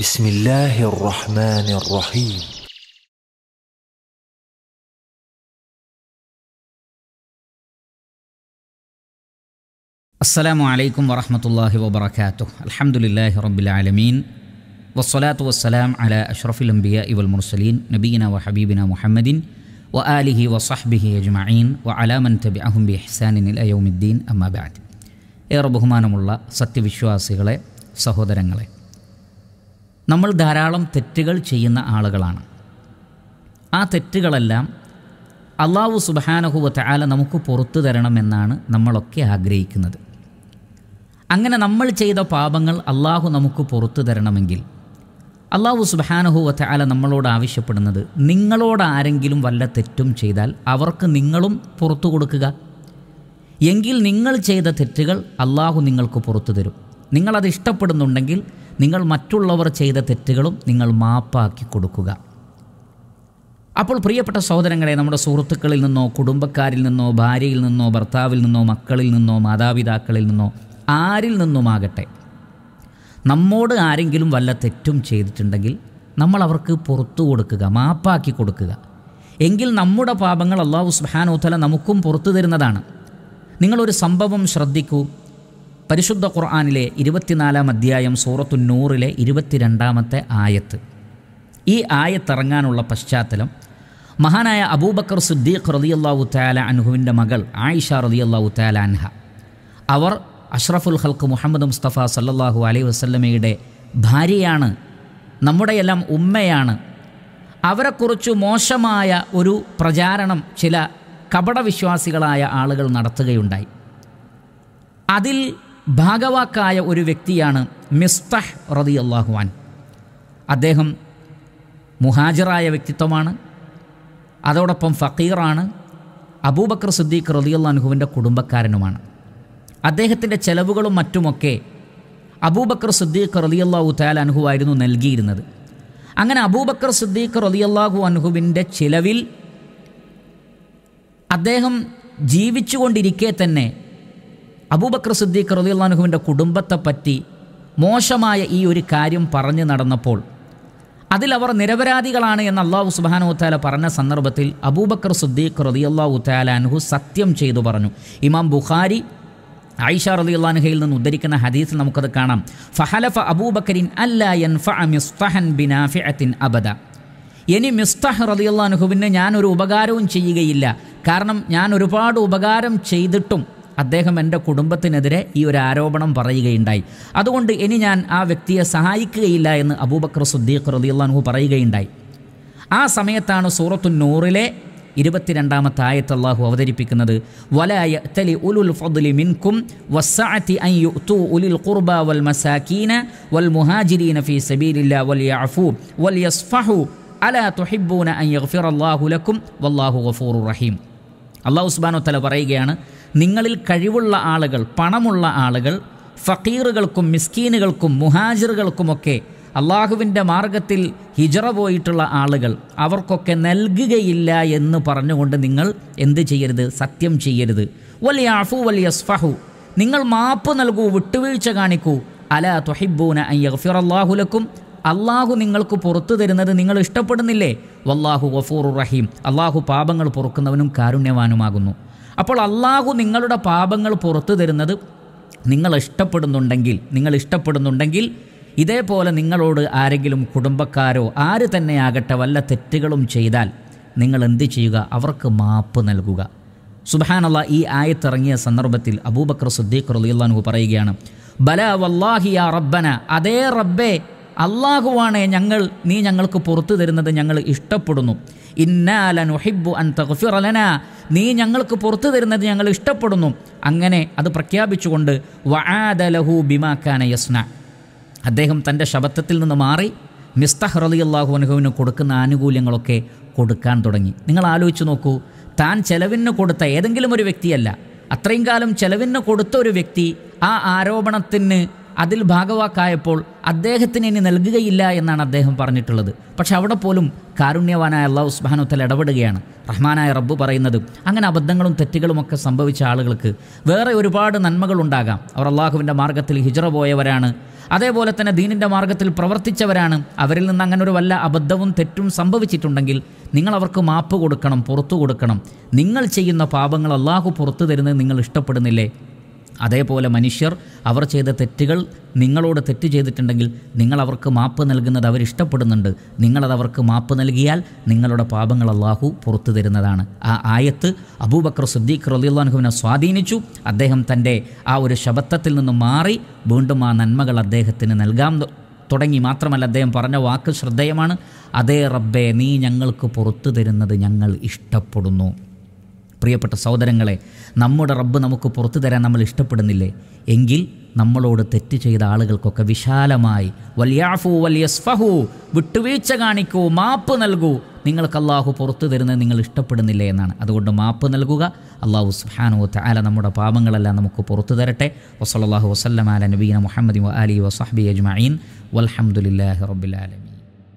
بسم الله الرحمن الرحيم السلام عليكم ورحمة الله وبركاته الحمد لله رب العالمين والصلاة والسلام على أشرف الأنبياء والمرسلين نبينا وحبيبنا محمد وآله وصحبه أجمعين وعلى من تبعهم بإحسان إلى يوم الدين أما بعد بشواسي غلي സത്യവിശ്വാസികളെ غلي നമ്മൾ ധാരാളം തെറ്റുകൾ ചെയ്യുന്ന ആളുകളാണ് ആ തെറ്റുകളെല്ലാം അള്ളാഹു സുബഹാനഹുവത്ത് ആല നമുക്ക് പുറത്തു തരണമെന്നാണ് നമ്മളൊക്കെ ആഗ്രഹിക്കുന്നത് അങ്ങനെ നമ്മൾ ചെയ്ത പാപങ്ങൾ അള്ളാഹു നമുക്ക് പുറത്തു തരണമെങ്കിൽ അള്ളാഹു സുബഹാനഹുവത്ത് ആല നമ്മളോട് ആവശ്യപ്പെടുന്നത് നിങ്ങളോട് ആരെങ്കിലും വല്ല തെറ്റും ചെയ്താൽ അവർക്ക് നിങ്ങളും പുറത്തു കൊടുക്കുക എങ്കിൽ നിങ്ങൾ ചെയ്ത തെറ്റുകൾ അള്ളാഹു നിങ്ങൾക്ക് പുറത്തു തരും നിങ്ങളത് ഇഷ്ടപ്പെടുന്നുണ്ടെങ്കിൽ നിങ്ങൾ മറ്റുള്ളവർ ചെയ്ത തെറ്റുകളും നിങ്ങൾ മാപ്പാക്കി കൊടുക്കുക അപ്പോൾ പ്രിയപ്പെട്ട സഹോദരങ്ങളെ നമ്മുടെ സുഹൃത്തുക്കളിൽ നിന്നോ കുടുംബക്കാരിൽ നിന്നോ ഭാര്യയിൽ നിന്നോ ഭർത്താവിൽ നിന്നോ മക്കളിൽ നിന്നോ മാതാപിതാക്കളിൽ നിന്നോ ആരിൽ നിന്നുമാകട്ടെ നമ്മോട് ആരെങ്കിലും വല്ല തെറ്റും ചെയ്തിട്ടുണ്ടെങ്കിൽ നമ്മൾ അവർക്ക് പുറത്തു കൊടുക്കുക മാപ്പാക്കി കൊടുക്കുക എങ്കിൽ നമ്മുടെ പാപങ്ങൾ അള്ളാഹു സുഹാനോത്തല നമുക്കും പുറത്തു തരുന്നതാണ് നിങ്ങളൊരു സംഭവം ശ്രദ്ധിക്കൂ പരിശുദ്ധ ഖുർആാനിലെ ഇരുപത്തിനാലാം അധ്യായം സൂറത്തു നൂറിലെ ഇരുപത്തിരണ്ടാമത്തെ ആയത്ത് ഈ ആയത്തിറങ്ങാനുള്ള പശ്ചാത്തലം മഹാനായ അബൂബക്കർ സുദ്ദീഖ് റതിയല്ലാവു തയാല അനുഹുവിൻ്റെ മകൾ ആയിഷ റതിയല്ലാവു തയാല അൻഹ അവർ അഷ്റഫുൽ ഹൽക്ക് മുഹമ്മദ് മുസ്തഫ സല്ലാഹു അലൈഹി വസ്ലമയുടെ ഭാര്യയാണ് നമ്മുടെയെല്ലാം ഉമ്മയാണ് അവരെക്കുറിച്ച് മോശമായ ഒരു പ്രചാരണം ചില കപടവിശ്വാസികളായ ആളുകൾ നടത്തുകയുണ്ടായി അതിൽ ഭാഗവാക്കായ ഒരു വ്യക്തിയാണ് മിസ്തഹ് റതി അള്ളാഹുവാൻ അദ്ദേഹം മുഹാജിറായ വ്യക്തിത്വമാണ് അതോടൊപ്പം ഫക്കീറാണ് അബൂബക്കർ സിദ്ദീഖ് റതിയുള്ളാൻഹുവിൻ്റെ കുടുംബക്കാരനുമാണ് അദ്ദേഹത്തിൻ്റെ ചെലവുകളും മറ്റുമൊക്കെ അബൂബക്കർ സിദ്ദീഖ് റതിയല്ലാഹു തയാൽ അൻഹു ആയിരുന്നു നൽകിയിരുന്നത് അങ്ങനെ അബൂബക്കർ സിദ്ദീഖ് റതിയല്ലാഹു അനുഹുവിൻ്റെ ചിലവിൽ അദ്ദേഹം ജീവിച്ചുകൊണ്ടിരിക്കെ തന്നെ അബൂബക്കർ സിദ്ദീഖ് റലിയുള്ളാനുഹുവിൻ്റെ കുടുംബത്തെ പറ്റി മോശമായ ഈ ഒരു കാര്യം പറഞ്ഞു നടന്നപ്പോൾ അതിലവർ നിരപരാധികളാണ് എന്ന് അള്ളാഹു സുബാനുത്താല പറഞ്ഞ സന്ദർഭത്തിൽ അബൂബക്കർ സുദ്ദീഖ് റതിയല്ലാഹു താലാൻഹു സത്യം ചെയ്തു പറഞ്ഞു ഇമാം ബുഖാരി ഐഷ റലിയുള്ളാൻഹയിൽ നിന്ന് ഉദ്ധരിക്കുന്ന ഹദീസിൽ നമുക്കത് കാണാം ഫഹലഫ അബൂബക്കരിൻ ബിനാഫിഅത്തിൻ അബദ ഇനി മിസ്തഹ് റലിയുള്ളാൻഹുവിന് ഞാനൊരു ഉപകാരവും ചെയ്യുകയില്ല കാരണം ഞാൻ ഒരുപാട് ഉപകാരം ചെയ്തിട്ടും അദ്ദേഹം എൻ്റെ കുടുംബത്തിനെതിരെ ഈ ഒരു ആരോപണം പറയുകയുണ്ടായി അതുകൊണ്ട് ഇനി ഞാൻ ആ വ്യക്തിയെ സഹായിക്കുകയില്ല എന്ന് അബൂബക്കർ സുദ്ദീഖ് റദിയുള്ളാൻഹു പറയുകയുണ്ടായി ആ സമയത്താണ് സൂറത്തു നൂറിലെ ഇരുപത്തിരണ്ടാമത്തെ ആയത്ത് അള്ളാഹു അവതരിപ്പിക്കുന്നത് വലായ തലി ഉലുൽ ഫദ്ലി മിൻകും വസ്സാഅത്തി അൻ യുഅ്തു ഉലിൽ ഖുർബ വൽ മസാകീന വൽ മുഹാജിരീന ഫീ സബീലില്ലാ വൽ യഅഫു വൽ യസ്ഫഹു അലാ തുഹിബ്ബൂന അൻ യഗ്ഫിറ അല്ലാഹു ലക്കും വല്ലാഹു ഗഫൂറുർ റഹീം അള്ളാഹു ഉസ്ബാനോ തല പറയുകയാണ് നിങ്ങളിൽ കഴിവുള്ള ആളുകൾ പണമുള്ള ആളുകൾ ഫക്കീറുകൾക്കും മിസ്കീനുകൾക്കും മുഹാജിറുകൾക്കുമൊക്കെ അള്ളാഹുവിൻ്റെ മാർഗത്തിൽ ഹിജറ പോയിട്ടുള്ള ആളുകൾ അവർക്കൊക്കെ നൽകുകയില്ല എന്ന് പറഞ്ഞുകൊണ്ട് നിങ്ങൾ എന്ത് ചെയ്യരുത് സത്യം ചെയ്യരുത് വലിയ സ്ഫഹു നിങ്ങൾ മാപ്പ് നൽകൂ വിട്ടുവീഴ്ച കാണിക്കൂ അല തൊഹിബൂന അയ്യഫിർ അള്ളാഹുലക്കും അള്ളാഹു നിങ്ങൾക്ക് പുറത്തു തരുന്നത് നിങ്ങൾ ഇഷ്ടപ്പെടുന്നില്ലേ വല്ലാഹു വഫൂർ റഹീം അള്ളാഹു പാപങ്ങൾ പൊറുക്കുന്നവനും കാരുണ്യവാനുമാകുന്നു അപ്പോൾ അള്ളാഹു നിങ്ങളുടെ പാപങ്ങൾ പുറത്തു തരുന്നത് നിങ്ങൾ ഇഷ്ടപ്പെടുന്നുണ്ടെങ്കിൽ നിങ്ങൾ ഇഷ്ടപ്പെടുന്നുണ്ടെങ്കിൽ ഇതേപോലെ നിങ്ങളോട് ആരെങ്കിലും കുടുംബക്കാരോ ആര് തന്നെയാകട്ടെ വല്ല തെറ്റുകളും ചെയ്താൽ നിങ്ങൾ എന്ത് ചെയ്യുക അവർക്ക് മാപ്പ് നൽകുക സുബാനുള്ള ഈ ആയത്തിറങ്ങിയ സന്ദർഭത്തിൽ അബൂബക്കർ സുദ്ദീഖ് റലിയുള്ളാൻഹു പറയുകയാണ് ബല വല്ലാഹിയ റബ്ബന അതേ റബ്ബേ അള്ളാഹുവാണ് ഞങ്ങൾ നീ ഞങ്ങൾക്ക് പുറത്തു തരുന്നത് ഞങ്ങൾ ഇഷ്ടപ്പെടുന്നു ഇന്നാലുഹിബു അൻ തഗ്ഫിറലന നീ ഞങ്ങൾക്ക് പുറത്തു തരുന്നത് ഞങ്ങൾ ഇഷ്ടപ്പെടുന്നു അങ്ങനെ അത് പ്രഖ്യാപിച്ചുകൊണ്ട് ബിമാ കാന യസ്ന അദ്ദേഹം തൻ്റെ ശബത്തത്തിൽ നിന്ന് മാറി മിസ്തഹ് റലി അള്ളാഹു അനുഹുവിന് കൊടുക്കുന്ന ആനുകൂല്യങ്ങളൊക്കെ കൊടുക്കാൻ തുടങ്ങി നിങ്ങൾ ആലോചിച്ച് നോക്കൂ താൻ ചെലവിന് കൊടുത്ത ഏതെങ്കിലും ഒരു വ്യക്തിയല്ല അത്രയും കാലം ചെലവിന് കൊടുത്ത ഒരു വ്യക്തി ആ ആരോപണത്തിന് അതിൽ ഭാഗവാക്കായപ്പോൾ അദ്ദേഹത്തിന് ഇനി നൽകുകയില്ല എന്നാണ് അദ്ദേഹം പറഞ്ഞിട്ടുള്ളത് പക്ഷെ അവിടെ പോലും കാരുണ്യവാനായ അള്ളാഹു സുബാനുത്തൽ ഇടപെടുകയാണ് റഹ്മാനായ റബ്ബ് പറയുന്നത് അങ്ങനെ അബദ്ധങ്ങളും തെറ്റുകളുമൊക്കെ സംഭവിച്ച ആളുകൾക്ക് വേറെ ഒരുപാട് നന്മകൾ ഉണ്ടാകാം അവർ അള്ളാഹുവിൻ്റെ മാർഗ്ഗത്തിൽ ഹിജറ പോയവരാണ് അതേപോലെ തന്നെ ദീനിൻ്റെ മാർഗ്ഗത്തിൽ പ്രവർത്തിച്ചവരാണ് അവരിൽ നിന്ന് അങ്ങനെ ഒരു വല്ല അബദ്ധവും തെറ്റും സംഭവിച്ചിട്ടുണ്ടെങ്കിൽ നിങ്ങൾ അവർക്ക് മാപ്പ് കൊടുക്കണം പുറത്തു കൊടുക്കണം നിങ്ങൾ ചെയ്യുന്ന പാപങ്ങൾ അള്ളാഹു പുറത്തു തരുന്നത് നിങ്ങൾ ഇഷ്ടപ്പെടുന്നില്ലേ അതേപോലെ മനുഷ്യർ അവർ ചെയ്ത തെറ്റുകൾ നിങ്ങളോട് തെറ്റ് ചെയ്തിട്ടുണ്ടെങ്കിൽ നിങ്ങൾ അവർക്ക് മാപ്പ് നൽകുന്നത് അവരിഷ്ടപ്പെടുന്നുണ്ട് നിങ്ങളത് അവർക്ക് മാപ്പ് നൽകിയാൽ നിങ്ങളുടെ പാപങ്ങൾ അള്ളാഹു പുറത്തു തരുന്നതാണ് ആ ആയത്ത് അബൂബക്കർ സുദ്ദീഖ് റലിയുള്ളാൻഹുവിനെ സ്വാധീനിച്ചു അദ്ദേഹം തൻ്റെ ആ ഒരു ശബത്തത്തിൽ നിന്ന് മാറി വീണ്ടും ആ നന്മകൾ അദ്ദേഹത്തിന് നൽകാൻ തുടങ്ങി മാത്രമല്ല അദ്ദേഹം പറഞ്ഞ വാക്ക് ശ്രദ്ധേയമാണ് അതേ റബ്ബെ നീ ഞങ്ങൾക്ക് പുറത്തു തരുന്നത് ഞങ്ങൾ ഇഷ്ടപ്പെടുന്നു പ്രിയപ്പെട്ട സഹോദരങ്ങളെ നമ്മുടെ റബ്ബ് നമുക്ക് പുറത്തു തരാൻ നമ്മൾ ഇഷ്ടപ്പെടുന്നില്ലേ എങ്കിൽ നമ്മളോട് തെറ്റ് ചെയ്ത ആളുകൾക്കൊക്കെ വിശാലമായി വല്യാഫു വല്യസ്ഫഹു വിട്ടുവീഴ്ച കാണിക്കൂ മാപ്പ് നൽകൂ നിങ്ങൾക്ക് അള്ളാഹു പുറത്തു തരുന്നത് നിങ്ങൾ ഇഷ്ടപ്പെടുന്നില്ല എന്നാണ് അതുകൊണ്ട് മാപ്പ് നൽകുക അള്ളാഹു സുഹാനു താല നമ്മുടെ പാപങ്ങളെല്ലാം നമുക്ക് പുറത്തു തരട്ടെ വസലാഹു വസ്ലമാല നബീന മുഹമ്മദ് അലി വസാഹബി അജ്മീൻ വലഹമുല്ലാ റബ്ബിലാലമി